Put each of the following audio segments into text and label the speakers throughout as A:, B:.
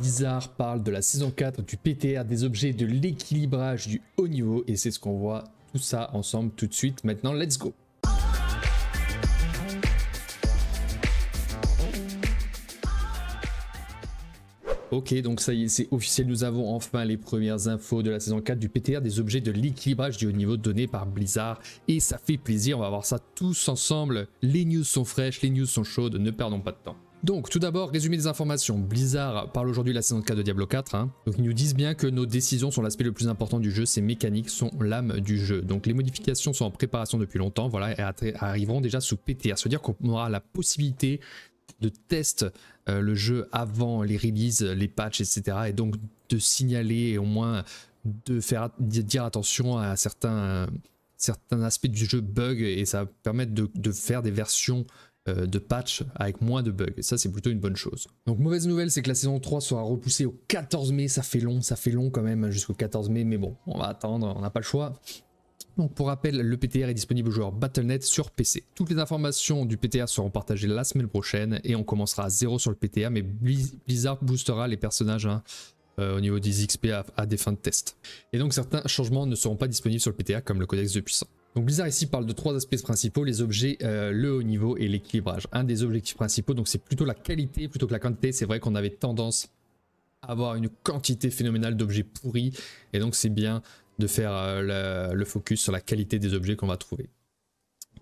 A: Blizzard parle de la saison 4 du PTR, des objets, de l'équilibrage du haut niveau et c'est ce qu'on voit tout ça ensemble tout de suite. Maintenant, let's go Ok, donc ça y est, c'est officiel, nous avons enfin les premières infos de la saison 4 du PTR, des objets de l'équilibrage du haut niveau donnés par Blizzard, et ça fait plaisir, on va voir ça tous ensemble, les news sont fraîches, les news sont chaudes, ne perdons pas de temps. Donc, tout d'abord, résumé des informations. Blizzard parle aujourd'hui de la saison 4 de Diablo 4. Hein. Donc, ils nous disent bien que nos décisions sont l'aspect le plus important du jeu, ces mécaniques sont l'âme du jeu. Donc, les modifications sont en préparation depuis longtemps, voilà, et arriveront déjà sous PTR. à dire qu'on aura la possibilité de tester euh, le jeu avant les releases, les patchs, etc. Et donc, de signaler, au moins, de faire dire attention à euh, certains, aspects du jeu bug, et ça va permettre de faire des versions euh, de patch avec moins de bugs. ça, c'est plutôt une bonne chose. Donc, mauvaise nouvelle, c'est que la saison 3 sera repoussée au 14 mai. Ça fait long, ça fait long quand même jusqu'au 14 mai, mais bon, on va attendre, on n'a pas le choix. Donc pour rappel, le PTR est disponible aux joueurs Battle.net sur PC. Toutes les informations du PTR seront partagées la semaine prochaine et on commencera à zéro sur le PTR, mais Blizzard boostera les personnages hein, euh, au niveau des XP à, à des fins de test. Et donc certains changements ne seront pas disponibles sur le PTR comme le codex de puissance. Donc Blizzard ici parle de trois aspects principaux, les objets, euh, le haut niveau et l'équilibrage. Un des objectifs principaux, donc c'est plutôt la qualité plutôt que la quantité. C'est vrai qu'on avait tendance à avoir une quantité phénoménale d'objets pourris, et donc c'est bien de faire euh, le, focus sur la qualité des objets qu'on va trouver.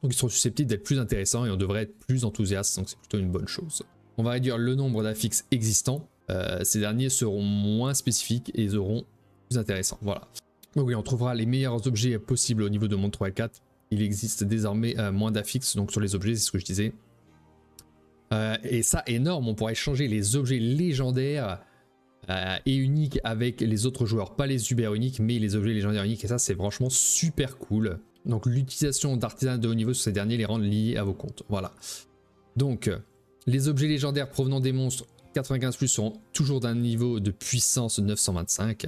A: Donc ils seront susceptibles d'être plus intéressants et on devrait être plus enthousiaste, donc c'est plutôt une bonne chose. On va réduire le nombre d'affixes existants. Euh, ces derniers seront moins spécifiques et ils auront plus intéressants. Voilà oui, on trouvera les meilleurs objets possibles au niveau de monde 3 et 4. Il existe désormais euh, moins d'affixes donc sur les objets, c'est ce que je disais. Euh, et ça, énorme, on pourra échanger les objets légendaires euh, et uniques avec les autres joueurs. Pas les uber uniques, mais les objets légendaires uniques. Et ça, c'est franchement super cool. Donc l'utilisation d'artisans de haut niveau sur ces derniers les rend liés à vos comptes. Voilà. Donc, les objets légendaires provenant des monstres 95 plus sont toujours d'un niveau de puissance 925.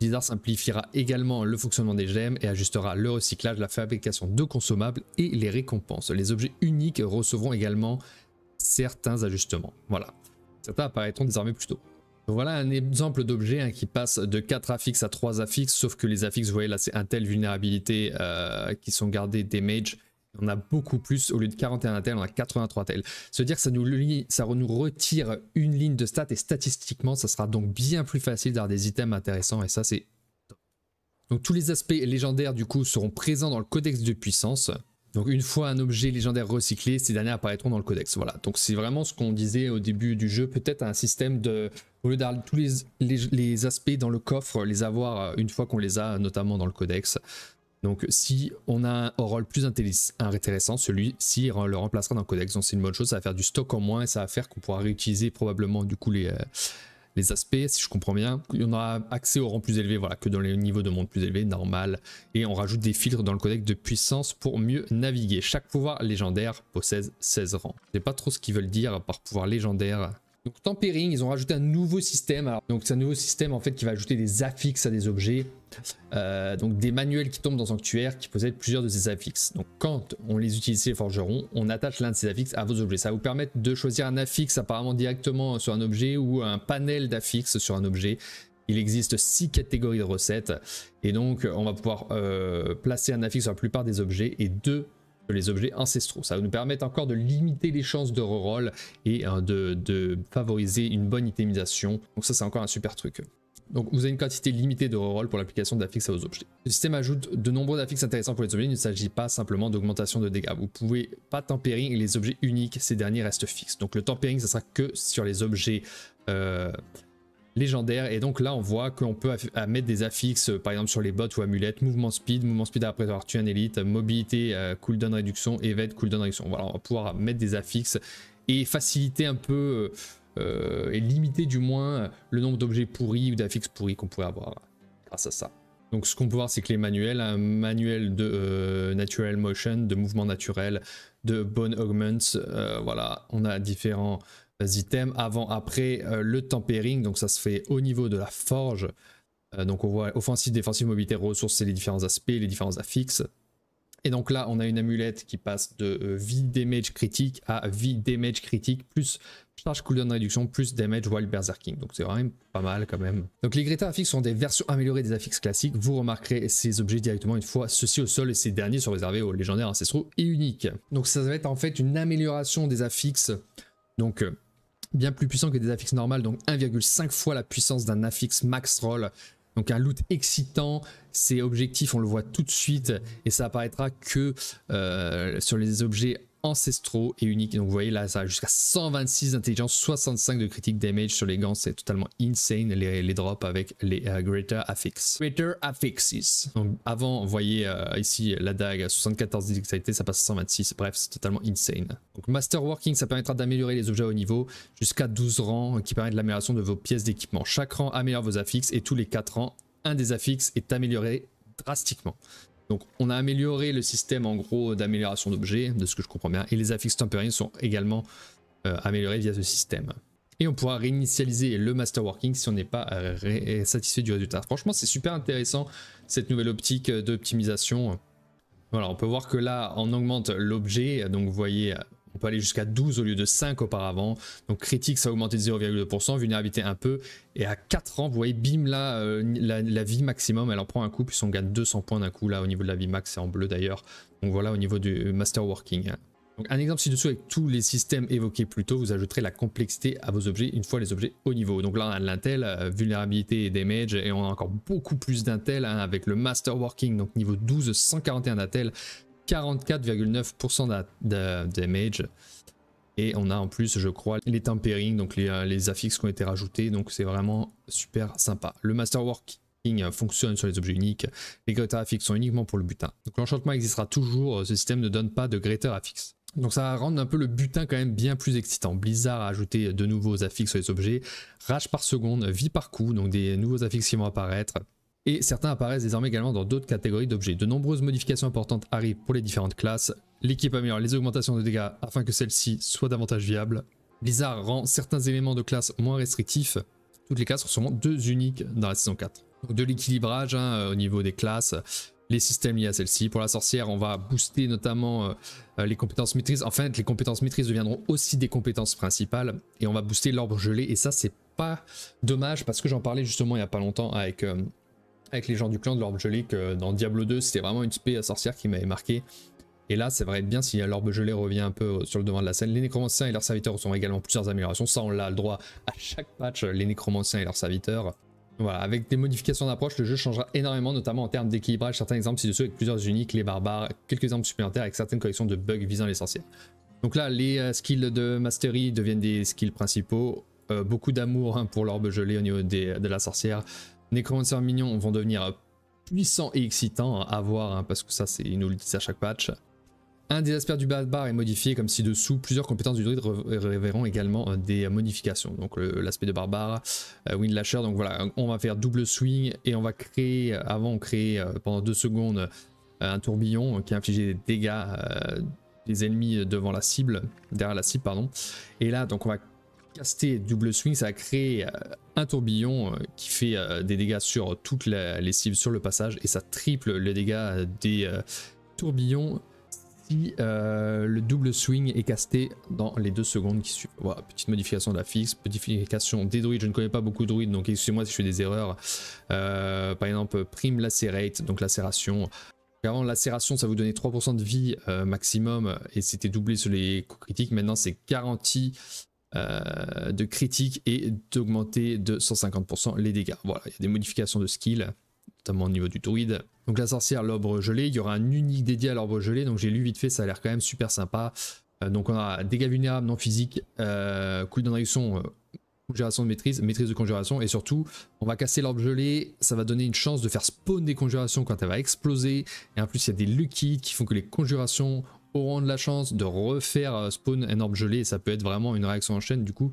A: Blizzard simplifiera également le fonctionnement des gemmes et ajustera le recyclage, la fabrication de consommables et les récompenses. Les objets uniques recevront également certains ajustements. Voilà. Certains apparaîtront désormais plus tôt. Voilà un exemple d'objet hein, qui passe de 4 affixes à 3 affixes, sauf que les affixes, vous voyez là, c'est un tel vulnérabilité euh, qui sont gardés des damage on a beaucoup plus, au lieu de 41 tels, on a 83 tels. Se dire que ça nous, retire une ligne de stats et statistiquement, ça sera donc bien plus facile d'avoir des items intéressants et ça, c'est Donc tous les aspects légendaires du coup seront présents dans le codex de puissance. Donc une fois un objet légendaire recyclé, ces derniers apparaîtront dans le codex. Voilà, donc c'est vraiment ce qu'on disait au début du jeu, peut-être un système de... Au lieu d'avoir tous les, aspects dans le coffre, les avoir euh, une fois qu'on les a, notamment dans le codex. Donc si on a un rôle plus intéressant, celui-ci le remplacera dans le codex. Donc c'est une bonne chose, ça va faire du stock en moins et ça va faire qu'on pourra réutiliser probablement du coup les, euh, les aspects, si je comprends bien. On aura accès aux rangs plus élevés voilà, que dans les niveaux de monde plus élevés, normal. Et on rajoute des filtres dans le codex de puissance pour mieux naviguer. Chaque pouvoir légendaire possède 16 rangs. Je ne sais pas trop ce qu'ils veulent dire par pouvoir légendaire. Donc tempering, ils ont rajouté un nouveau système. donc c'est un nouveau système en fait qui va ajouter des affixes à des objets. Euh, donc des manuels qui tombent dans Sanctuaire qui possèdent plusieurs de ces affixes. Donc quand on les utilise les forgerons, on attache l'un de ces affixes à vos objets. Ça va vous permettre de choisir un affixe apparemment directement sur un objet ou un panel d'affixes sur un objet. Il existe six catégories de recettes et donc on va pouvoir euh, placer un affixe sur la plupart des objets et deux les objets ancestraux. Ça va nous permettre encore de limiter les chances de reroll et euh, de, favoriser une bonne itemisation. Donc ça c'est encore un super truc. Donc vous avez une quantité limitée de reroll pour l'application d'affixes à vos objets. Le système ajoute de nombreux affixes intéressants pour les objets, il ne s'agit pas simplement d'augmentation de dégâts. Vous pouvez pas tempérer les objets uniques, ces derniers restent fixes. Donc le tempering, ça sera que sur les objets... Euh, légendaire. Et donc là, on voit qu'on peut mettre des affixes, euh, par exemple sur les bottes ou amulettes, mouvement speed, mouvement speed après avoir tué un élite, mobilité, euh, cooldown réduction, evade, cooldown réduction. Voilà, on va pouvoir mettre des affixes et faciliter un peu, euh, et limiter du moins le nombre d'objets pourris ou d'affixes pourris qu'on pourrait avoir grâce à ça. Donc ce qu'on peut voir, c'est que les manuels, un manuel de natural motion, de mouvement naturel, de bone augments, voilà, on a différents items avant, après, euh, le tempering, donc ça se fait au niveau de la forge. Euh, donc on voit offensif défensif mobilité, ressources, c'est les différents aspects, les différents affixes. Et donc là, on a une amulette qui passe de euh, vie damage critique à vie damage critique, plus charge cooldown réduction, plus damage wild berserking. Donc c'est vraiment pas mal quand même. Donc les Greta affixes sont des versions améliorées des affixes classiques. Vous remarquerez ces objets directement une fois ceci au sol et ces derniers sont réservés aux légendaires ancestraux et uniques. Donc ça va être en fait une amélioration des affixes. Donc bien plus puissant que des affixes normales, donc 1,5 fois la puissance d'un affixe max roll. Donc un loot excitant, c'est objectifs on le voit tout de suite, et ça apparaîtra que euh, sur les objets ancestraux et uniques. Donc vous voyez là, ça a jusqu'à 126 d'intelligence, 65 de critique damage sur les gants. C'est totalement insane les, drops avec les euh, Greater Affix. Greater Affixes. Donc avant, vous voyez euh, ici la dague, 74 d'exactité, ça passe à 126. Bref, c'est totalement insane. Donc working ça permettra d'améliorer les objets au niveau jusqu'à 12 rangs qui permettent l'amélioration de vos pièces d'équipement. Chaque rang améliore vos affixes et tous les 4 rangs, un des affixes est amélioré drastiquement. Donc on a amélioré le système en gros d'amélioration d'objets, de ce que je comprends bien, et les affixes temporaires sont également euh, améliorés via ce système. Et on pourra réinitialiser le master working si on n'est pas euh, euh, satisfait du résultat. Franchement c'est super intéressant cette nouvelle optique d'optimisation. Voilà, on peut voir que là on augmente l'objet, donc vous voyez on peut aller jusqu'à 12 au lieu de 5 auparavant. Donc critique, ça a augmenté de 0,2%, vulnérabilité un peu. Et à 4 ans, vous voyez, bim, là, euh, la, vie maximum, elle en prend un coup, puisqu'on gagne 200 points d'un coup, là, au niveau de la vie max, c'est en bleu d'ailleurs. Donc voilà, au niveau du master working. Hein. Donc un exemple ci-dessous avec tous les systèmes évoqués plus tôt, vous ajouterez la complexité à vos objets une fois les objets au niveau. Donc là on a l'intel, euh, vulnérabilité et damage, et on a encore beaucoup plus d'intel hein, avec le master working, donc niveau 12, 141 d'intel, 44,9% de damage. Et on a en plus, je crois, les temperings, donc euh, les, affixes qui ont été rajoutés. Donc c'est vraiment super sympa. Le Masterworking fonctionne sur les objets uniques. Les greater affixes sont uniquement pour le butin. Donc l'enchantement existera toujours. Ce système ne donne pas de greater affixes. Donc ça va rendre un peu le butin quand même bien plus excitant. Blizzard a ajouté de nouveaux affixes sur les objets, rage par seconde, vie par coup, donc des nouveaux affixes qui vont apparaître et certains apparaissent désormais également dans d'autres catégories d'objets. De nombreuses modifications importantes arrivent pour les différentes classes, l'équipe améliore les augmentations de dégâts afin que celles-ci soient davantage viables, Blizzard rend certains éléments de classe moins restrictifs, toutes les classes seront sûrement deux uniques dans la saison 4. Donc de l'équilibrage hein, euh, au niveau des classes, les systèmes liés à celle-ci. Pour la sorcière, on va booster notamment euh, les compétences maîtrises. En fait, les compétences maîtrises deviendront aussi des compétences principales et on va booster l'orbe gelé. Et ça, c'est pas dommage parce que j'en parlais justement il n'y a pas longtemps avec euh, avec les gens du clan de l'Orbe Gelée que dans Diablo 2, c'était vraiment une spé à sorcière qui m'avait marqué. Et là, ça va être bien si l'orbe gelée revient un peu euh, sur le devant de la scène. Les nécromanciens et leurs serviteurs ont également plusieurs améliorations. Ça, on l'a le droit à chaque patch, les nécromanciens et leurs serviteurs. Voilà, avec des modifications d'approche, le jeu changera énormément, notamment en termes d'équilibrage. Certains exemples ci-dessous avec plusieurs uniques, les barbares, quelques exemples supplémentaires avec certaines collections de bugs visant les l'essentiel. Donc là, les euh, skills de mastery deviennent des skills principaux. Euh, beaucoup d'amour hein, pour l'orbe gelée au niveau de la sorcière. Nécromancer minions vont devenir puissants et excitants à voir, hein, parce que ça, c'est une nous à chaque patch. Un des aspects du barbare est modifié comme ci-dessous. Plusieurs compétences du druide révéront également euh, des modifications. Donc l'aspect de barbare, euh, Wind Donc voilà, on va faire double swing et on va créer, euh, avant on pendant deux secondes un tourbillon qui inflige des dégâts des ennemis devant la cible, derrière la cible pardon. Et là donc on va caster double swing, ça a euh, un tourbillon euh, qui fait euh, des dégâts sur toutes les cibles sur le passage et ça triple le dégât des tourbillons si le double swing est casté dans les deux secondes qui suivent. Voilà, petite modification de la fixe, petite modification des druides. Je ne connais pas beaucoup de druides, donc excusez-moi si je fais des erreurs. par exemple, prime lacerate, donc lacération. Avant, serration, ça vous donnait 3% de vie maximum et c'était doublé sur les coups critiques. Maintenant, c'est garanti euh, de critique et d'augmenter de 150% les dégâts. Voilà, il y a des modifications de skill, notamment au niveau du druide. Donc la sorcière, l'orbre gelée, il y aura un unique dédié à l'orbre gelé, donc j'ai lu vite fait, ça a l'air quand même super sympa. Euh, donc on a dégâts vulnérables non physiques, euh, les réduction, euh, conjuration de maîtrise, maîtrise de conjuration, et surtout, on va casser l'orbe gelée, ça va donner une chance de faire spawn des conjurations quand elle va exploser, et en plus il y a des lucky qui font que les conjurations auront de la chance de refaire euh, spawn un orbe gelé ça peut être vraiment une réaction en chaîne du coup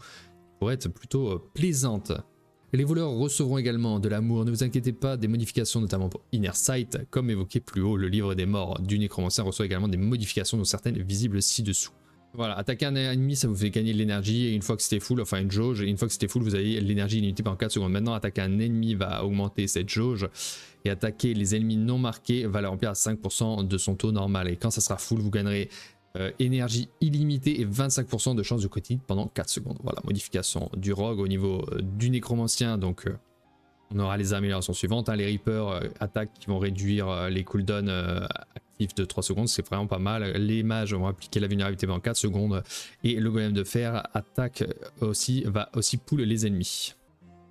A: pour être plutôt euh, plaisante. Les voleurs recevront également de l'amour, ne vous inquiétez pas, des modifications notamment pour Inner Sight. Comme évoqué plus haut, le livre des morts du nécromancien reçoit également des modifications dont certaines visibles ci-dessous. Voilà, attaquer un ennemi, ça vous fait gagner de l'énergie, et une fois que c'était full, enfin une jauge, une fois que c'était full, vous avez l'énergie illimitée pendant 4 secondes. Maintenant, attaquer un ennemi va augmenter cette jauge, attaquer les ennemis non marqués va leur remplir à 5% de son taux normal. Et quand ça sera full, vous gagnerez euh, énergie illimitée et 25% de chance de critique pendant 4 secondes. Voilà, modification du rogue au niveau euh, du nécromancien. Donc, euh, on aura les améliorations suivantes. Hein. les Reapers attaque qui vont réduire les cooldowns actifs de 3 secondes. C'est vraiment pas mal. Les mages vont appliquer la vulnérabilité pendant 4 secondes. Et le golem de fer attaque aussi, va aussi pull les ennemis.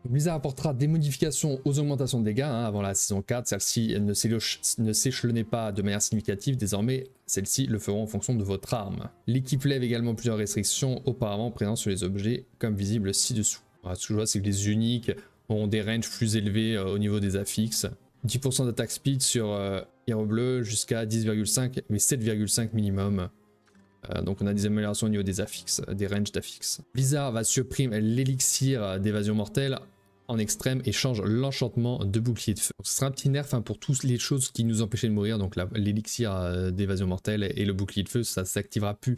A: Blizzard apportera des modifications aux augmentations de dégâts. Hein, avant la saison 4, celle-ci ne s'échelonnait pas de manière significative. Désormais, celles-ci le feront en fonction de votre arme. L'équipe lève également plusieurs restrictions auparavant présentes sur les objets, comme visible ci-dessous. ce que je vois, c'est que les uniques ont des ranges plus élevés euh, au niveau des affixes. 10% d'attaque speed sur euh, Bleu jusqu'à 10,5 mais 7,5 minimum. Euh, donc on a des améliorations au niveau des affixes, des ranges d'affixes. Blizzard va supprimer l'élixir d'évasion mortelle en extrême et change l'enchantement de bouclier de feu. ce sera un petit nerf hein, pour toutes les choses qui nous empêchaient de mourir, donc l'élixir euh, d'évasion mortelle et le bouclier de feu, ça s'activera plus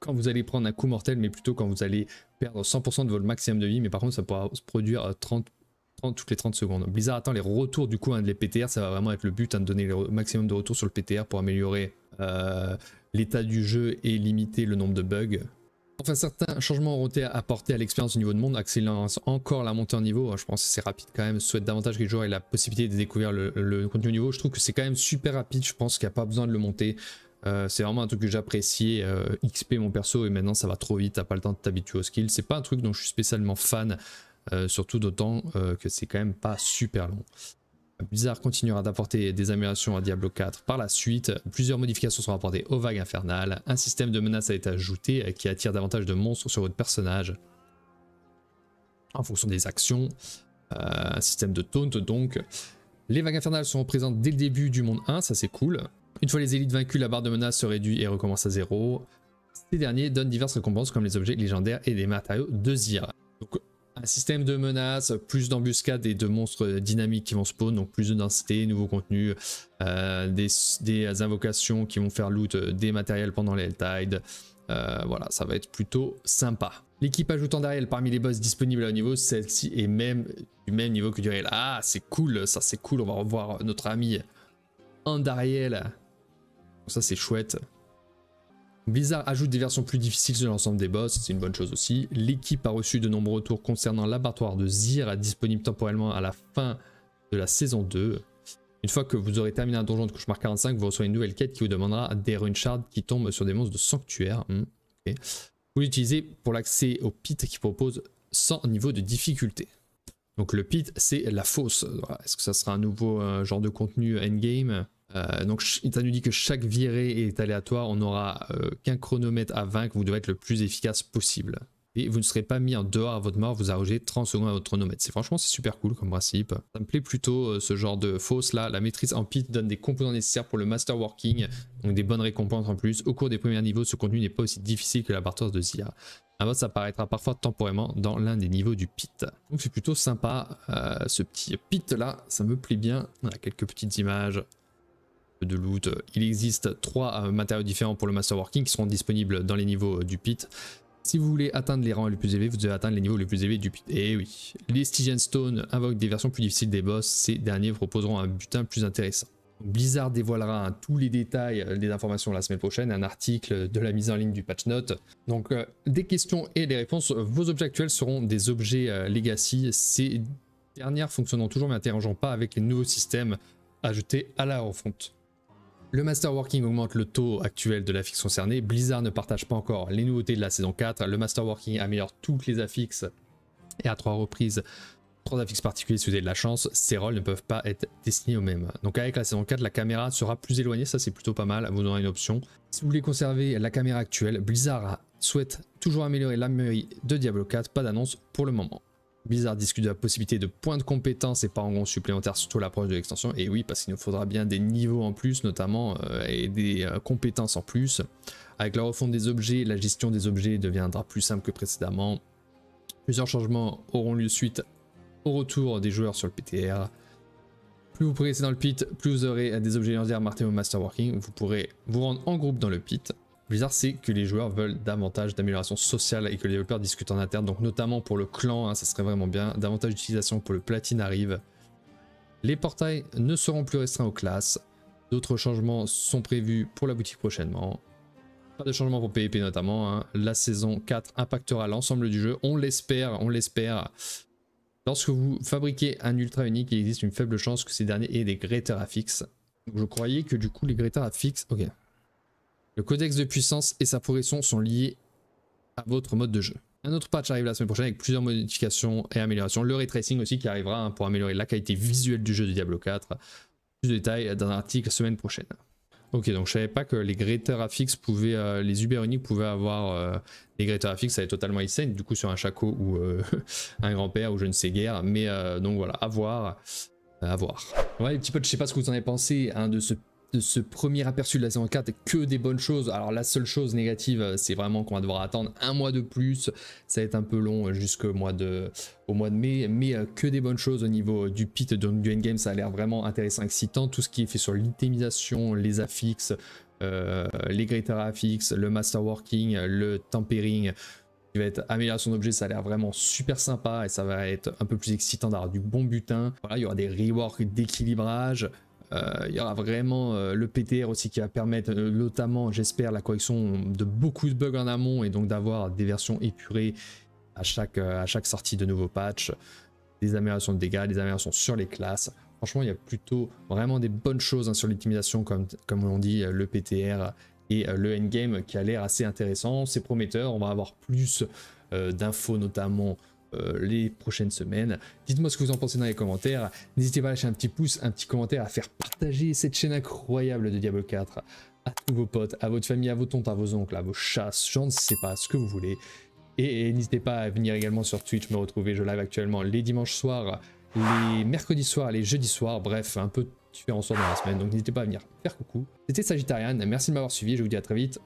A: quand vous allez prendre un coup mortel, mais plutôt quand vous allez perdre 100% de votre maximum de vie, mais par contre ça pourra se produire 30 euh, toutes les 30 secondes. Blizzard attend les retours du coup hein, de les PTR, ça va vraiment être le but hein, de donner le maximum de retours sur le PTR pour améliorer euh, l'état du jeu et limiter le nombre de bugs. Enfin, certains changements ont été apportés à l'expérience au niveau de monde, accélérant encore la montée en niveau. Je pense que c'est rapide quand même. souhaite davantage que les joueurs aient la possibilité de découvrir le, contenu au niveau. Je trouve que c'est quand même super rapide. Je pense qu'il n'y a pas besoin de le monter. Euh, c'est vraiment un truc que j'appréciais. Euh, XP, mon perso, et maintenant ça va trop vite. T'as pas le temps de t'habituer au skill. C'est pas un truc dont je suis spécialement fan. Euh, surtout d'autant que c'est quand même pas super long bizarre continuera d'apporter des améliorations à Diablo 4 par la suite. Plusieurs modifications seront apportées aux vagues infernales. Un système de menace a été ajouté euh, qui attire davantage de monstres sur votre personnage en fonction des actions. Euh, un système de taunt donc. Les vagues infernales sont présentes dès le début du monde 1, ça c'est cool. Une fois les élites vaincues, la barre de menace se réduit et recommence à zéro. Ces derniers donnent diverses récompenses comme les objets légendaires et des matériaux de Zira un système de menaces, plus d'embuscades et de monstres dynamiques qui vont spawn, donc plus de densité, nouveaux contenus, euh, des, invocations qui vont faire loot euh, des matériels pendant les Helltide. Euh, voilà, ça va être plutôt sympa. L'équipe ajoutant d'Ariel parmi les boss disponibles au niveau, celle-ci est même du même niveau que Dariel. Ah, c'est cool, ça c'est cool, on va revoir notre ami Andariel. ça c'est chouette. Blizzard ajoute des versions plus difficiles sur l'ensemble des boss, c'est une bonne chose aussi. L'équipe a reçu de nombreux retours concernant l'abattoir de Zir, disponible temporellement à la fin de la saison 2. Une fois que vous aurez terminé un donjon de cauchemar 45, vous recevrez une nouvelle quête qui vous demandera des runes shards qui tombent sur des monstres de sanctuaire. Hmm, vous l'utilisez pour l'accès au pit qui propose 100 niveaux de difficulté. Donc le pit, c'est la fosse. Est-ce que ça sera un nouveau euh, genre de contenu endgame euh, donc il nous dit que chaque virée est aléatoire, on n'aura euh, qu'un chronomètre à vaincre, vous devez être le plus efficace possible. Et vous ne serez pas mis en dehors à votre mort, vous arrogez 30 secondes à votre chronomètre. C'est franchement c'est super cool comme principe. Ça me plaît plutôt euh, ce genre de fausse là. La maîtrise en pit donne des composants nécessaires pour le master working, donc des bonnes récompenses en plus. Au cours des premiers niveaux, ce contenu n'est pas aussi difficile que la de Zia. Un boss apparaîtra parfois temporairement dans l'un des niveaux du pit. Donc c'est plutôt sympa ce petit pit là, ça me plaît bien. On a quelques petites images de loot. Il existe trois euh, matériaux différents pour le masterworking qui seront disponibles dans les niveaux euh, du pit. Si vous voulez atteindre les rangs les plus élevés, vous devez atteindre les niveaux les plus élevés du pit. Et eh oui, les Stygian Stone invoquent des versions plus difficiles des boss, ces derniers proposeront un butin plus intéressant. Blizzard dévoilera hein, tous les détails euh, des informations la semaine prochaine, un article de la mise en ligne du patch note. Donc des questions et des réponses, vos objets actuels seront des objets legacy, ces dernières fonctionnant toujours mais n'interrogeant pas avec les nouveaux systèmes ajoutés à la refonte. Le Masterworking augmente le taux actuel de l'affix concernée. Blizzard ne partage pas encore les nouveautés de la saison 4. Le Master Working améliore toutes les affixes et à trois reprises trois affixes particuliers si vous avez de la chance, ces rôles ne peuvent pas être destinés aux mêmes. Donc avec la saison 4, la caméra sera plus éloignée, ça c'est plutôt pas mal, vous aurez une option. Si vous voulez conserver la caméra actuelle, Blizzard souhaite toujours améliorer la mémoire de Diablo 4, pas d'annonce pour le moment. Bizarre discute de la possibilité de points de compétences et pas en supplémentaires, surtout l'approche de l'extension. Et oui, parce qu'il nous faudra bien des niveaux en plus, notamment, euh, et des euh, compétences en plus. Avec la refonte des objets, la gestion des objets deviendra plus simple que précédemment. Plusieurs changements auront lieu suite au retour des joueurs sur le PTR. Plus vous progressez dans le pit, plus vous aurez des objets légendaires marqués au Masterworking. Vous pourrez vous rendre en groupe dans le pit. Bizarre, c'est que les joueurs veulent davantage d'amélioration sociale et que les développeurs discutent en interne. Donc notamment pour le clan, hein, ça serait vraiment bien. Davantage d'utilisation pour le platine arrive. Les portails ne seront plus restreints aux classes. D'autres changements sont prévus pour la boutique prochainement. Pas de changement pour PvP notamment. Hein. La saison 4 impactera l'ensemble du jeu. On l'espère, on l'espère. Lorsque vous fabriquez un ultra unique, il existe une faible chance que ces derniers aient des à fixe. Je croyais que du coup les greater affixes, Ok, le codex de puissance et sa progression sont liés à votre mode de jeu. Un autre patch arrive la semaine prochaine avec plusieurs modifications et améliorations. Le ray tracing aussi qui arrivera hein, pour améliorer la qualité visuelle du jeu de Diablo 4. Plus de détails dans l'article la semaine prochaine. Ok, donc je savais pas que les Greater affixes, pouvaient, euh, les Uber pouvaient avoir euh, des Greater ça est totalement insane, du coup sur un Chaco ou euh, un grand-père ou je ne sais guère, mais donc voilà, à voir, à voir. Ouais, un petit peu, je sais pas ce que vous en avez pensé Un hein, de ce ce premier aperçu de la saison 4 que des bonnes choses. Alors la seule chose négative, euh, c'est vraiment qu'on va devoir attendre un mois de plus. Ça va être un peu long euh, jusqu'au mois de, au mois de mai, mais euh, que des bonnes choses au niveau du pit, du endgame, ça a l'air vraiment intéressant, excitant. Tout ce qui est fait sur l'itemisation, les affixes, les greater affixes, le master working le tempering, qui va être amélioration d'objet, ça a l'air vraiment super sympa et ça va être un peu plus excitant d'avoir du bon butin. Voilà, il y aura des reworks d'équilibrage. Euh, il y aura vraiment euh, le PTR aussi qui va permettre euh, notamment, j'espère, la correction de beaucoup de bugs en amont et donc d'avoir des versions épurées à chaque, à chaque sortie de nouveaux patchs, des améliorations de dégâts, des améliorations sur les classes. Franchement, il y a plutôt vraiment des bonnes choses hein, sur l'optimisation, comme, comme on dit, le PTR et le endgame qui a l'air assez intéressant. C'est prometteur, on va avoir plus d'infos notamment euh, les prochaines semaines. Dites-moi ce que vous en pensez dans les commentaires. N'hésitez pas à lâcher un petit pouce, un petit commentaire, à faire partager cette chaîne incroyable de Diablo 4 à tous vos potes, à votre famille, à vos tontes, à vos oncles, à vos chasses, je ne sais pas, ce que vous voulez. Et, n'hésitez pas à venir également sur Twitch me retrouver. Je live actuellement les dimanches soirs, les mercredis soirs, les jeudis soirs, bref, un peu différents soirs dans la semaine. Donc n'hésitez pas à venir faire coucou. C'était Sagittarian, merci de m'avoir suivi. Je vous dis à très vite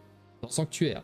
A: dans Sanctuaire.